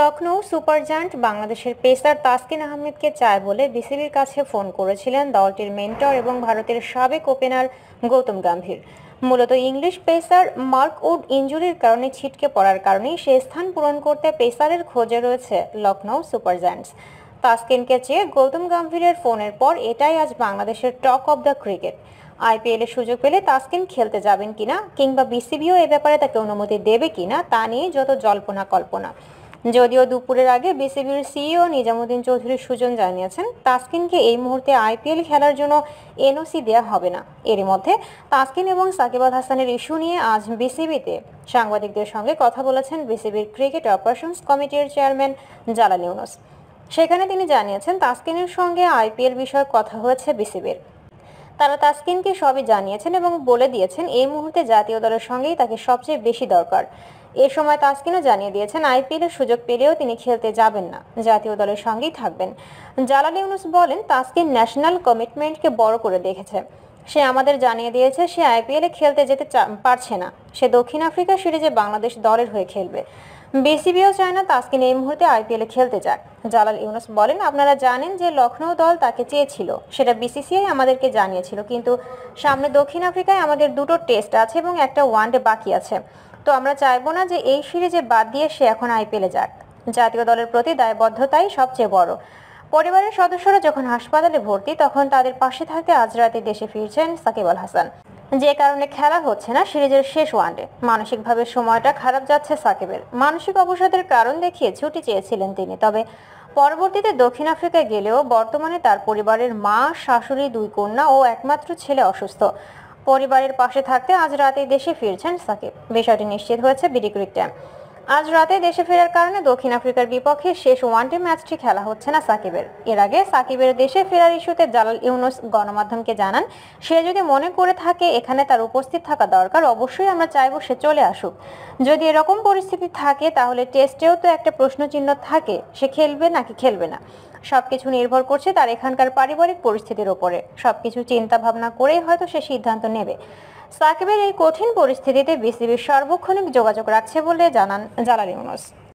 লখনৌ সুপারজান্ট বাংলাদেশের পেসার তাসকিন আহমেদকে চায় বলে বিসিবির কাছে ফোন করেছিলেন দলটির মেন্টর এবং ভারতের সাবেক ওপেনার গৌতম গম্ভীর মূলত ইংলিশ পেসার মার্ক উড ইঞ্জুরির কারণে ছিটকে পড়ার কারণেই সে স্থান পূরণ করতে পেসারের খোঁজে রয়েছে লখনৌ সুপার জায়ান্টস তাসকিনকে চেয়ে গৌতম গম্ভীরের ফোনের পর এটাই আজ বাংলাদেশের টক অব দ্য ক্রিকেট এর সুযোগ পেলে তাসকিন খেলতে যাবেন কিনা কিংবা বিসিবিও এ ব্যাপারে তাকে অনুমতি দেবে কিনা তা নিয়ে যত জল্পনা কল্পনা যদিও দুপুরের আগে বিসিবির সিইও নিজামুদ্দিন চৌধুরী সুজন জানিয়েছেন তাসকিনকে এই মুহূর্তে আইপিএল খেলার জন্য এনওসি দেওয়া হবে না এর মধ্যে তাসকিন এবং সাকিবাল হাসানের ইস্যু নিয়ে আজ বিসিবিতে সাংবাদিকদের সঙ্গে কথা বলেছেন বিসিবির ক্রিকেট অপারেশনস কমিটির চেয়ারম্যান জালাল ইউনুস সেখানে তিনি জানিয়েছেন তাসকিনের সঙ্গে আইপিএল বিষয়ে কথা হয়েছে বিসিবির তারা তাসকিনকে সবই জানিয়েছেন এবং বলে দিয়েছেন এই মুহূর্তে জাতীয় দলের সঙ্গেই তাকে সবচেয়ে বেশি দরকার এ সময় তাসকিনও জানিয়ে দিয়েছেন আইপিএলের সুযোগ পেলেও তিনি খেলতে যাবেন না জাতীয় দলের সঙ্গেই থাকবেন জালাল ইউনুস বলেন তাসকিন ন্যাশনাল কমিটমেন্টকে বড় করে দেখেছে সে আমাদের জানিয়ে দিয়েছে সে আইপিএলে খেলতে যেতে পারছে না সে দক্ষিণ আফ্রিকা সিরিজে বাংলাদেশ দলের হয়ে খেলবে বিসিবিও চায় না তাসকিন এই মুহূর্তে আইপিএলে খেলতে যাক জালাল ইউনুস বলেন আপনারা জানেন যে লখনৌ দল তাকে চেয়েছিল সেটা বিসিসিআই আমাদেরকে জানিয়েছিল কিন্তু সামনে দক্ষিণ আফ্রিকায় আমাদের দুটো টেস্ট আছে এবং একটা ওয়ানডে বাকি আছে তো আমরা চাইবো না যে এই সিরিজে বাদ দিয়ে সে এখন আইপিএলে যাক জাতীয় দলের প্রতি দায়বদ্ধতাই সবচেয়ে বড় পরিবারের সদস্যরা যখন হাসপাতালে ভর্তি তখন তাদের পাশে থাকতে আজ রাতে দেশে ফিরছেন সাকিব আল হাসান যে কারণে খেলা হচ্ছে না সিরিজের শেষ ওয়ানডে মানসিকভাবে সময়টা খারাপ যাচ্ছে সাকিবের মানসিক অবসাদের কারণ দেখিয়ে ছুটি চেয়েছিলেন তিনি তবে পরবর্তীতে দক্ষিণ আফ্রিকায় গেলেও বর্তমানে তার পরিবারের মা শাশুড়ি দুই কন্যা ও একমাত্র ছেলে অসুস্থ পরিবারের পাশে থাকতে আজ রাতে দেশে ফিরছেন সাকিব বিষয়টি নিশ্চিত হয়েছে বিডি ড্যাম আজ রাতে দেশে ফেরার কারণে দক্ষিণ আফ্রিকার বিপক্ষে শেষ ওয়ানডে ম্যাচটি খেলা হচ্ছে না সাকিবের এর আগে সাকিবের দেশে ফেরার ইস্যুতে জালাল ইউনুস গণমাধ্যমকে জানান সে যদি মনে করে থাকে এখানে তার উপস্থিত থাকা দরকার অবশ্যই আমরা চাইব সে চলে আসুক যদি এরকম পরিস্থিতি থাকে তাহলে টেস্টেও তো একটা প্রশ্নচিহ্ন থাকে সে খেলবে নাকি খেলবে না সবকিছু নির্ভর করছে তার এখানকার পারিবারিক পরিস্থিতির ওপরে সবকিছু চিন্তা ভাবনা করেই হয়তো সে সিদ্ধান্ত নেবে সাকিবের এই কঠিন পরিস্থিতিতে বিসিবির সার্বক্ষণিক যোগাযোগ রাখছে বলে জানান জালাল ইউনুস